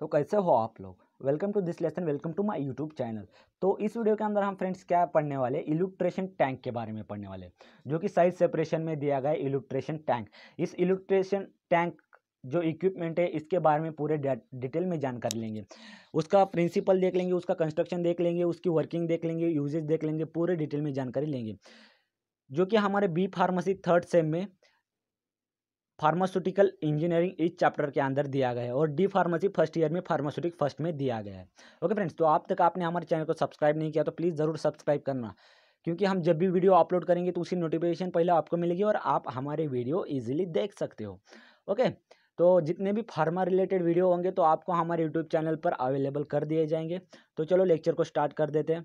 तो कैसे हो आप लोग welcome to this lesson welcome to my YouTube channel तो इस वीडियो के अंदर हम फ्रेंड्स क्या पढ़ने वाले इलुट्रेशन टैंक के बारे में पढ़ने वाले जो कि साइज सेपरेशन में दिया गया इलुट्रेशन टैंक इस इलुट्रेशन टैंक जो इक्विपमेंट है इसके बारे में पूरे डिटेल में जानकारी लेंगे उसका प्रिंसिपल देख लेंगे उसका कंस्ट्रक्शन देख लेंगे उसकी वर्किंग देख लेंगे यूजेज देख लेंगे पूरे डिटेल में जानकारी लेंगे जो कि हमारे बी फार्मेसी थर्ड सेम में फार्मास्यूटिकल इंजीनियरिंग इस चैप्टर के अंदर दिया गया है और डी फार्मेसी फर्स्ट ईयर में फार्मास्यूटिक फर्स्ट में दिया गया है ओके फ्रेंड्स तो आप तक आपने हमारे चैनल को सब्सक्राइब नहीं किया तो प्लीज़ ज़रूर सब्सक्राइब करना क्योंकि हम जब भी वीडियो अपलोड करेंगे तो उसी नोटिफिकेशन पहले आपको मिलेगी और आप हमारे वीडियो ईजिली देख सकते हो ओके तो जितने भी फार्मा रिलेटेड वीडियो होंगे तो आपको हमारे यूट्यूब चैनल पर अवेलेबल कर दिए जाएंगे तो चलो लेक्चर को स्टार्ट कर देते हैं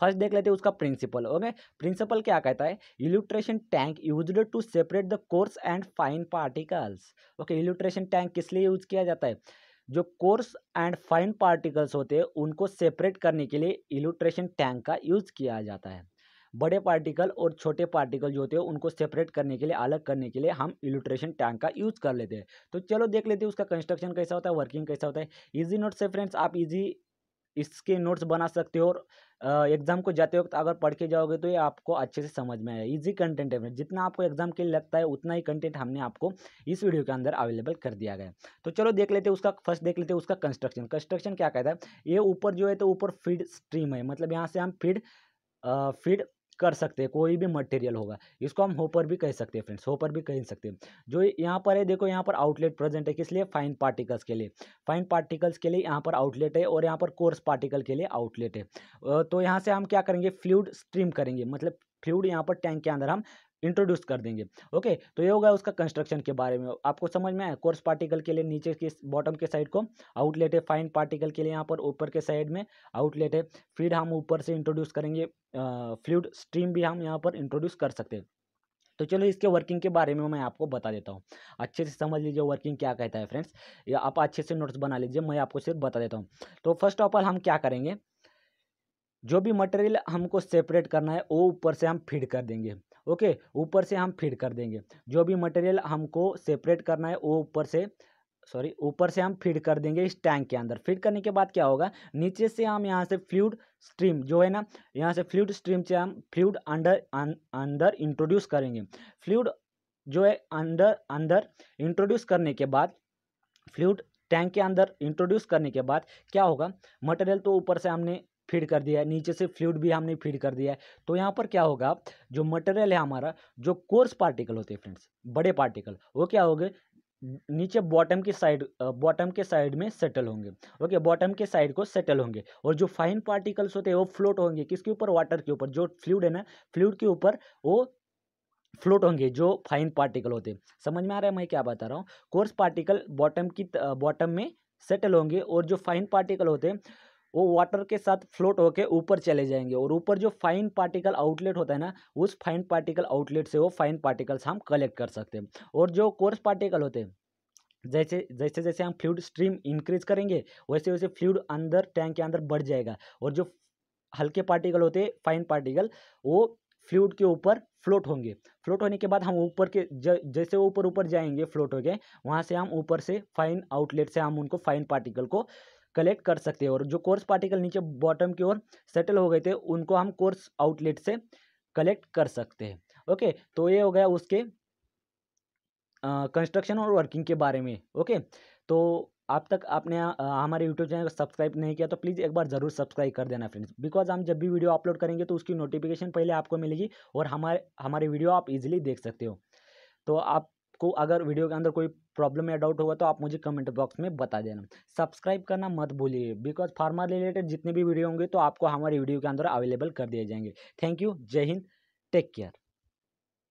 फर्स्ट देख लेते हैं उसका प्रिंसिपल ओके प्रिंसिपल क्या कहता है elutriation tank use to separate the coarse and fine particles okay elutriation tank किस लिए यूज किया जाता है जो कोर्स एंड फाइन पार्टिकल्स होते हैं उनको सेपरेट करने के लिए इलेक्ट्रेशन टैंक का यूज़ किया जाता है बड़े पार्टिकल और छोटे पार्टिकल जो होते हैं उनको सेपरेट करने के लिए अलग करने के लिए हम इलेक्ट्रेशन टैंक का यूज़ कर लेते हैं तो चलो देख लेते हैं उसका कंस्ट्रक्शन कैसा होता है वर्किंग कैसा होता है इजी नोट से फ्रेंड्स आप इजी इसके नोट्स बना सकते हो और एग्ज़ाम को जाते वक्त अगर पढ़ के जाओगे तो ये आपको अच्छे से समझ में आए इजी कंटेंट है जितना आपको एग्ज़ाम के लिए लगता है उतना ही कंटेंट हमने आपको इस वीडियो के अंदर अवेलेबल कर दिया गया तो चलो देख लेते हैं उसका फर्स्ट देख लेते हैं उसका कंस्ट्रक्शन कंस्ट्रक्शन क्या कहता है ये ऊपर जो है तो ऊपर फीड स्ट्रीम है मतलब यहाँ से हम फीड फीड कर सकते हैं कोई भी मटेरियल होगा इसको हम होपर भी कह सकते हैं फ्रेंड्स होपर भी कह सकते हैं जो यहाँ पर है देखो यहाँ पर आउटलेट प्रेजेंट है किस लिए फाइन पार्टिकल्स के लिए फाइन पार्टिकल्स के लिए यहाँ पर आउटलेट है और यहाँ पर कोर्स पार्टिकल के लिए आउटलेट है तो यहाँ से हम क्या करेंगे फ्लूड स्ट्रीम करेंगे मतलब फ्लूड यहाँ पर टैंक के अंदर हम इंट्रोड्यूस कर देंगे ओके तो ये होगा उसका कंस्ट्रक्शन के बारे में आपको समझ में आया कोर्स पार्टिकल के लिए नीचे के बॉटम के साइड को आउटलेट है फाइन पार्टिकल के लिए यहाँ पर ऊपर के साइड में आउटलेट है फिर हम ऊपर से इंट्रोड्यूस करेंगे फ्लूड स्ट्रीम भी हम यहाँ पर इंट्रोड्यूस कर सकते हैं तो चलो इसके वर्किंग के बारे में मैं आपको बता देता हूँ अच्छे से समझ लीजिए वर्किंग क्या कहता है फ्रेंड्स या आप अच्छे से नोट्स बना लीजिए मैं आपको सिर्फ बता देता हूँ तो फर्स्ट ऑफ ऑल हम क्या करेंगे जो भी मटेरियल हमको सेपरेट करना है वो ऊपर से हम फीड कर देंगे ओके ऊपर से हम फीड कर देंगे जो भी मटेरियल हमको सेपरेट करना है वो ऊपर से सॉरी ऊपर से हम फीड कर देंगे इस टैंक के अंदर फीड करने के बाद क्या होगा नीचे से हम यहाँ से फ्लूड स्ट्रीम जो है ना यहाँ से फ्लूड स्ट्रीम से हम फ्लूड अंडर अंदर इंट्रोड्यूस करेंगे फ्लूड जो है अंडर अंदर इंट्रोड्यूस करने के बाद फ्लूड टैंक के अंदर इंट्रोड्यूस करने के बाद क्या होगा मटेरियल तो ऊपर से हमने फीड कर दिया है नीचे से फ्लूड भी हमने फीड कर दिया है तो यहाँ पर क्या होगा जो मटेरियल है हमारा जो कोर्स पार्टिकल होते हैं फ्रेंड्स बड़े पार्टिकल वो क्या हो नीचे बॉटम की साइड बॉटम के साइड में सेटल होंगे ओके बॉटम के साइड को सेटल होंगे और जो फाइन पार्टिकल्स होते हैं वो फ्लोट होंगे किसके ऊपर वाटर के ऊपर जो फ्लूड है ना फ्लूड के ऊपर वो फ्लोट होंगे जो फाइन पार्टिकल होते हैं समझ में आ रहा है मैं क्या बता रहा हूँ कोर्स पार्टिकल बॉटम की बॉटम में सेटल होंगे और जो फाइन पार्टिकल होते हैं वो वाटर के साथ फ्लोट होकर ऊपर चले जाएंगे और ऊपर जो फाइन पार्टिकल आउटलेट होता है ना उस फाइन पार्टिकल आउटलेट से वो फाइन पार्टिकल्स हम कलेक्ट कर सकते हैं और जो कोर्स पार्टिकल होते हैं जैसे जैसे जैसे हम फ्लूड स्ट्रीम इंक्रीज करेंगे वैसे वैसे फ्लूड अंदर टैंक के अंदर बढ़ जाएगा और जो हल्के पार्टिकल होते हैं फाइन पार्टिकल वो फ्लूड के ऊपर फ्लोट होंगे फ्लोट होने के बाद हम ऊपर के ज, जैसे ऊपर ऊपर जाएंगे फ्लोट हो गए वहाँ से हम ऊपर से फाइन आउटलेट से हम उनको फाइन पार्टिकल को कलेक्ट कर सकते हैं और जो कोर्स पार्टिकल नीचे बॉटम की ओर सेटल हो गए थे उनको हम कोर्स आउटलेट से कलेक्ट कर सकते हैं ओके तो ये हो गया उसके कंस्ट्रक्शन और वर्किंग के बारे में ओके तो आप तक आपने हमारे यूट्यूब चैनल को सब्सक्राइब नहीं किया तो प्लीज़ एक बार ज़रूर सब्सक्राइब कर देना फ्रेंड्स बिकॉज हम जब भी वीडियो अपलोड करेंगे तो उसकी नोटिफिकेशन पहले आपको मिलेगी और हमारे हमारे वीडियो आप इजीली देख सकते हो तो आप को अगर वीडियो के अंदर कोई प्रॉब्लम या डाउट होगा तो आप मुझे कमेंट बॉक्स में बता देना सब्सक्राइब करना मत भूलिए बिकॉज फार्मा रिलेटेड जितने भी वीडियो होंगे तो आपको हमारी वीडियो के अंदर अवेलेबल कर दिए जाएंगे थैंक यू जय हिंद टेक केयर